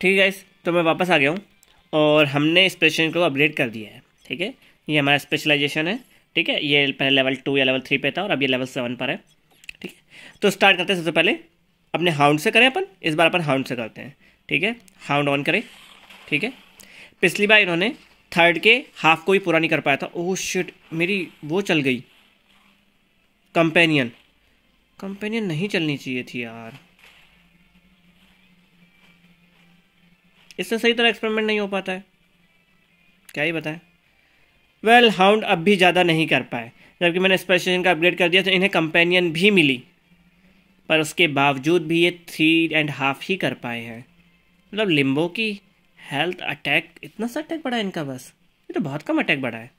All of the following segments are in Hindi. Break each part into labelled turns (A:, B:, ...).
A: ठीक है इस तो मैं वापस आ गया हूँ और हमने इस प्रेशन को अपग्रेड कर दिया है ठीक है ये हमारा स्पेशलाइजेशन है ठीक है ये पहले लेवल टू या लेवल थ्री पे था और अब ये लेवल सेवन पर है ठीक है तो स्टार्ट करते हैं सबसे पहले अपने हाउंड से करें अपन इस बार अपन हाउंड से करते हैं ठीक है हाउंड ऑन करें ठीक है पिछली बार इन्होंने थर्ड के हाफ को ही पूरा नहीं कर पाया था ओह oh शिट मेरी वो चल गई कंपेनियन कंपेनियन नहीं चलनी चाहिए थी यार इससे सही तरह एक्सपेरिमेंट नहीं हो पाता है क्या ही बताएं वेल well, हाउंड अब भी ज़्यादा नहीं कर पाए जबकि मैंने स्पेशन का अपग्रेड कर दिया तो इन्हें कंपेनियन भी मिली पर उसके बावजूद भी ये थ्री एंड हाफ ही कर पाए हैं मतलब लिम्बो की हेल्थ अटैक इतना सा अटैक बढ़ा है इनका बस ये तो बहुत कम अटैक बढ़ा है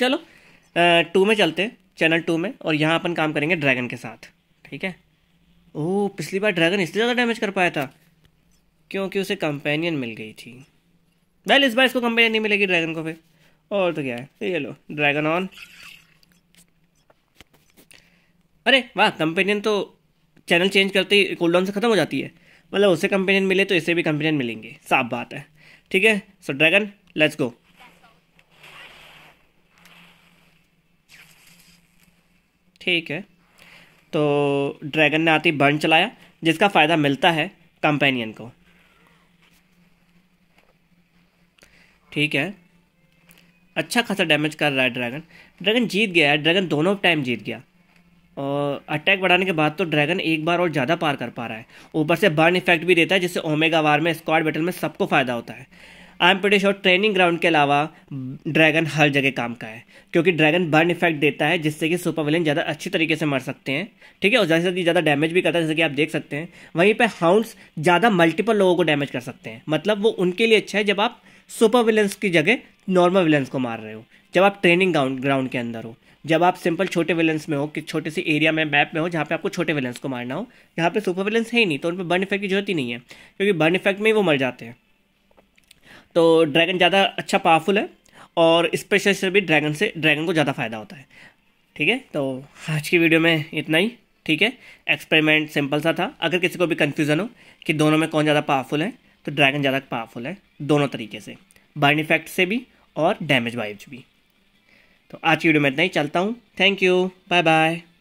A: चलो टू में चलते हैं चैनल टू में और यहाँ अपन काम करेंगे ड्रैगन के साथ ठीक है ओह पिछली बार ड्रैगन इसलिए ज़्यादा डैमेज कर पाया था क्योंकि उसे कंपेनियन मिल गई थी वेल इस बार इसको कंपेनियन नहीं मिलेगी ड्रैगन को फिर और तो क्या है तो ये लो ड्रैगन ऑन अरे वाह कंपेनियन तो चैनल चेंज करते ही कूल से ख़त्म हो जाती है मतलब उसे कंपेनियन मिले तो इसे भी कंपेनियन मिलेंगे साफ बात है ठीक है सो ड्रैगन लेट्स गो ठीक है तो ड्रैगन ने आती बर्न चलाया जिसका फ़ायदा मिलता है कंपेनियन को ठीक है अच्छा खासा डैमेज कर रहा है ड्रैगन ड्रैगन जीत गया है ड्रैगन दोनों टाइम जीत गया और अटैक बढ़ाने के बाद तो ड्रैगन एक बार और ज़्यादा पार कर पा रहा है ऊपर से बर्न इफेक्ट भी देता है जिससे ओमेगा वार में स्क्वाड बैटल में सबको फ़ायदा होता है आई एम प्रिटी और ट्रेनिंग ग्राउंड के अलावा ड्रैगन हर जगह काम का है क्योंकि ड्रैगन बर्न इफेक्ट देता है जिससे कि सुपर विलेन ज़्यादा अच्छी तरीके से मर सकते हैं ठीक है और ज़्यादा से ज़्यादा डैमेज भी करता है जैसे कि आप देख सकते हैं वहीं पर हाउंड्स ज़्यादा मल्टीपल लोगों को डैमेज कर सकते हैं मतलब वो उनके लिए अच्छा है जब आप सुपर विलन्स की जगह नॉर्मल विलन्स को मार रहे हो जब आप ट्रेनिंग ग्राउंड ग्राउंड के अंदर हो जब आप सिंपल छोटे विलन्स में हो कि छोटे से एरिया में मैप में हो जहाँ पे आपको छोटे विलन्स को मारना हो जहाँ पे सुपर विलन्स है ही नहीं तो उन पर बर्न इफेक्ट की जरूरत ही नहीं है क्योंकि बर्न इफेक्ट में ही वो मर जाते हैं तो ड्रैगन ज़्यादा अच्छा पावरफुल है और स्पेशल से भी ड्रैगन से ड्रैगन को ज़्यादा फ़ायदा होता है ठीक है तो आज की वीडियो में इतना ही ठीक है एक्सपेरिमेंट सिंपल सा था अगर किसी को भी कन्फ्यूज़न हो कि दोनों में कौन ज़्यादा पावरफुल है तो ड्रैगन ज़्यादा पावरफुल है दोनों तरीके से बाइन इफेक्ट से भी और डैमेज वाइव्स भी तो आज की वीडियो में इतना ही चलता हूँ थैंक यू बाय बाय